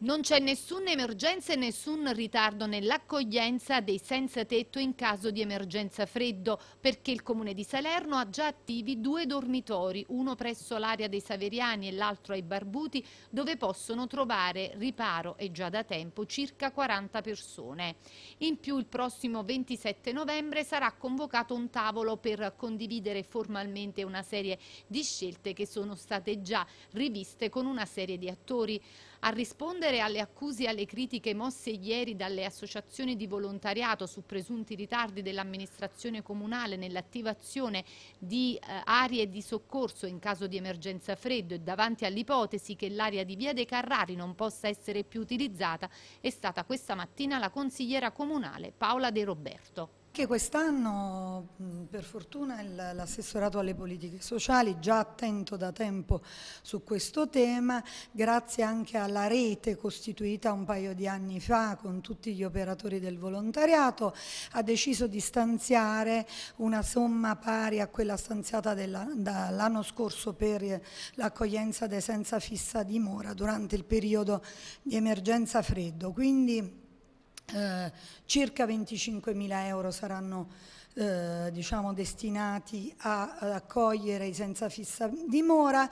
Non c'è nessuna emergenza e nessun ritardo nell'accoglienza dei senza tetto in caso di emergenza freddo, perché il Comune di Salerno ha già attivi due dormitori, uno presso l'area dei Saveriani e l'altro ai Barbuti, dove possono trovare riparo e già da tempo circa 40 persone. In più il prossimo 27 novembre sarà convocato un tavolo per condividere formalmente una serie di scelte che sono state già riviste con una serie di attori. A rispondere rispondere alle accuse e alle critiche mosse ieri dalle associazioni di volontariato su presunti ritardi dell'amministrazione comunale nell'attivazione di eh, aree di soccorso in caso di emergenza freddo e davanti all'ipotesi che l'area di Via dei Carrari non possa essere più utilizzata, è stata questa mattina la consigliera comunale Paola De Roberto. Anche quest'anno, per fortuna, l'assessorato alle politiche sociali, già attento da tempo su questo tema, grazie anche alla rete costituita un paio di anni fa con tutti gli operatori del volontariato, ha deciso di stanziare una somma pari a quella stanziata dall'anno scorso per l'accoglienza dei senza fissa dimora durante il periodo di emergenza freddo. Quindi eh, circa 25.000 euro saranno eh, diciamo destinati a, ad accogliere i senza fissa dimora,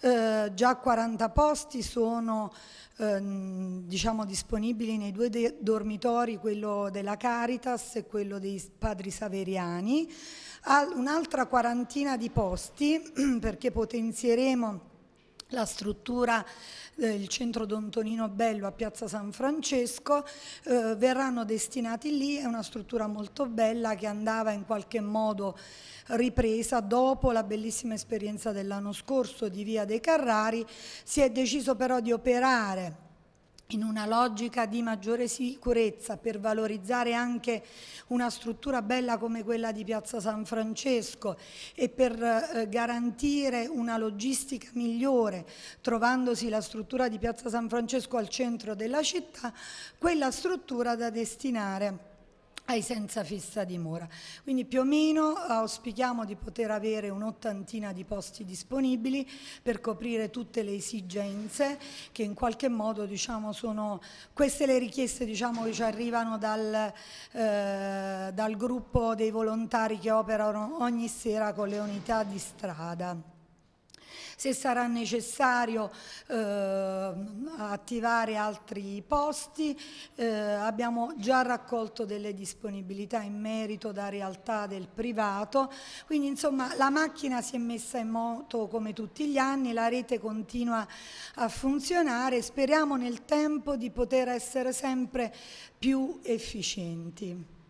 eh, già 40 posti sono ehm, diciamo disponibili nei due dormitori, quello della Caritas e quello dei Padri Saveriani, un'altra quarantina di posti perché potenzieremo la struttura del eh, centro Don Tonino Bello a Piazza San Francesco eh, verranno destinati lì, è una struttura molto bella che andava in qualche modo ripresa dopo la bellissima esperienza dell'anno scorso di Via dei Carrari, si è deciso però di operare in una logica di maggiore sicurezza per valorizzare anche una struttura bella come quella di Piazza San Francesco e per eh, garantire una logistica migliore trovandosi la struttura di Piazza San Francesco al centro della città, quella struttura da destinare ai senza fissa dimora. Quindi più o meno eh, auspichiamo di poter avere un'ottantina di posti disponibili per coprire tutte le esigenze che in qualche modo diciamo, sono queste le richieste diciamo, che ci arrivano dal, eh, dal gruppo dei volontari che operano ogni sera con le unità di strada. Se sarà necessario eh, attivare altri posti, eh, abbiamo già raccolto delle disponibilità in merito da realtà del privato, quindi insomma la macchina si è messa in moto come tutti gli anni, la rete continua a funzionare, speriamo nel tempo di poter essere sempre più efficienti.